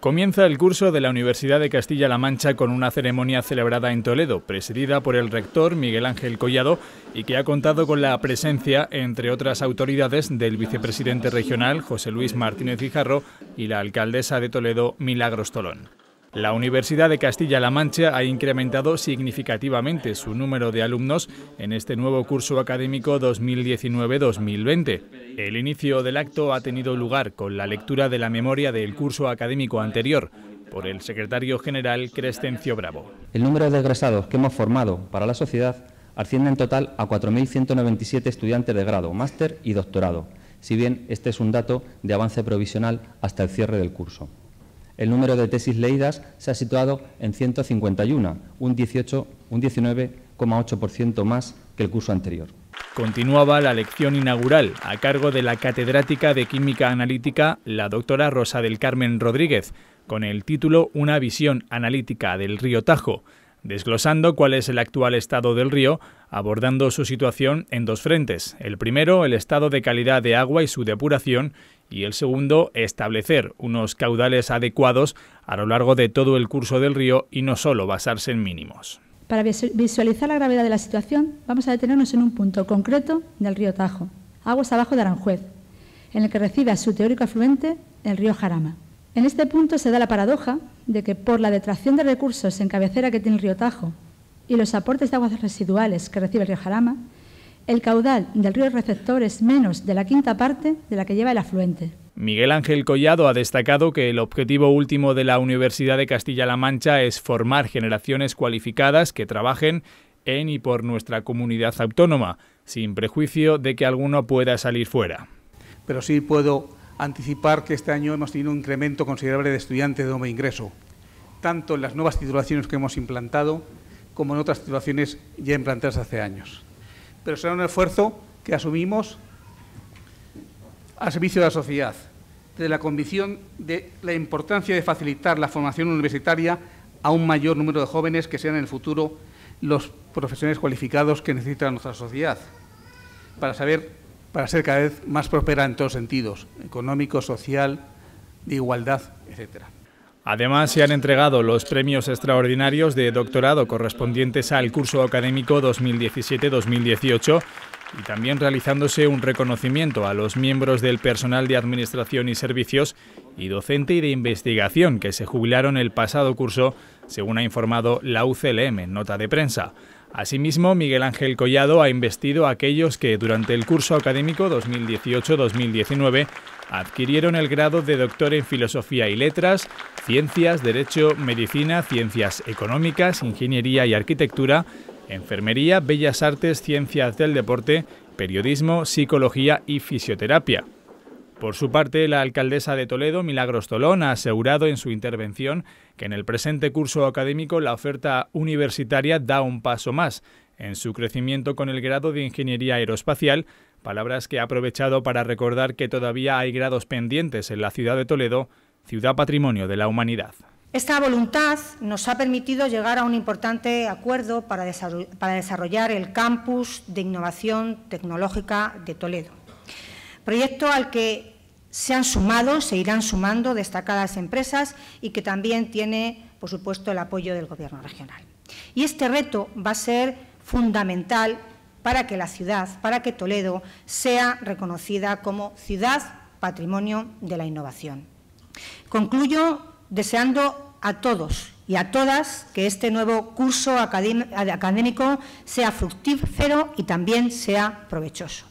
Comienza el curso de la Universidad de Castilla-La Mancha con una ceremonia celebrada en Toledo, presidida por el rector Miguel Ángel Collado y que ha contado con la presencia, entre otras autoridades, del vicepresidente regional José Luis Martínez Guijarro y la alcaldesa de Toledo Milagros Tolón. La Universidad de Castilla-La Mancha ha incrementado significativamente su número de alumnos en este nuevo curso académico 2019-2020. El inicio del acto ha tenido lugar con la lectura de la memoria del curso académico anterior por el secretario general Crescencio Bravo. El número de egresados que hemos formado para la sociedad asciende en total a 4.197 estudiantes de grado, máster y doctorado, si bien este es un dato de avance provisional hasta el cierre del curso el número de tesis leídas se ha situado en 151, un, 19,8% más que el curso anterior. Continuaba la lección inaugural a cargo de la catedrática de Química Analítica, la doctora Rosa del Carmen Rodríguez, con el título Una visión analítica del río Tajo, desglosando cuál es el actual estado del río, abordando su situación en dos frentes. El primero, el estado de calidad de agua y su depuración, y el segundo, establecer unos caudales adecuados a lo largo de todo el curso del río y no solo basarse en mínimos. Para visualizar la gravedad de la situación, vamos a detenernos en un punto concreto del río Tajo, aguas abajo de Aranjuez, en el que recibe a su teórico afluente el río Jarama. En este punto se da la paradoja de que por la detracción de recursos en cabecera que tiene el río Tajo y los aportes de aguas residuales que recibe el río Jarama, el caudal del río receptor es menos de la quinta parte de la que lleva el afluente. Miguel Ángel Collado ha destacado que el objetivo último de la Universidad de Castilla-La Mancha es formar generaciones cualificadas que trabajen en y por nuestra comunidad autónoma, sin prejuicio de que alguno pueda salir fuera. Pero sí puedo anticipar que este año hemos tenido un incremento considerable de estudiantes de nuevo ingreso, tanto en las nuevas titulaciones que hemos implantado como en otras titulaciones ya implantadas hace años. Pero será un esfuerzo que asumimos a servicio de la sociedad, de la convicción de la importancia de facilitar la formación universitaria a un mayor número de jóvenes que sean en el futuro los profesionales cualificados que necesita nuestra sociedad, para saber para ser cada vez más próspera en todos sentidos, económico, social, de igualdad, etc. Además, se han entregado los premios extraordinarios de doctorado correspondientes al curso académico 2017-2018 y también realizándose un reconocimiento a los miembros del personal de Administración y Servicios y docente y de investigación que se jubilaron el pasado curso, según ha informado la UCLM en nota de prensa. Asimismo, Miguel Ángel Collado ha investido a aquellos que durante el curso académico 2018-2019 adquirieron el grado de doctor en Filosofía y Letras, Ciencias, Derecho, Medicina, Ciencias Económicas, Ingeniería y Arquitectura, Enfermería, Bellas Artes, Ciencias del Deporte, Periodismo, Psicología y Fisioterapia. Por su parte, la alcaldesa de Toledo, Milagros Tolón, ha asegurado en su intervención que en el presente curso académico la oferta universitaria da un paso más en su crecimiento con el grado de Ingeniería Aeroespacial, palabras que ha aprovechado para recordar que todavía hay grados pendientes en la ciudad de Toledo, ciudad patrimonio de la humanidad. Esta voluntad nos ha permitido llegar a un importante acuerdo para desarrollar el campus de innovación tecnológica de Toledo proyecto al que se han sumado, se irán sumando destacadas empresas y que también tiene, por supuesto, el apoyo del Gobierno regional. Y este reto va a ser fundamental para que la ciudad, para que Toledo sea reconocida como ciudad patrimonio de la innovación. Concluyo deseando a todos y a todas que este nuevo curso académico sea fructífero y también sea provechoso.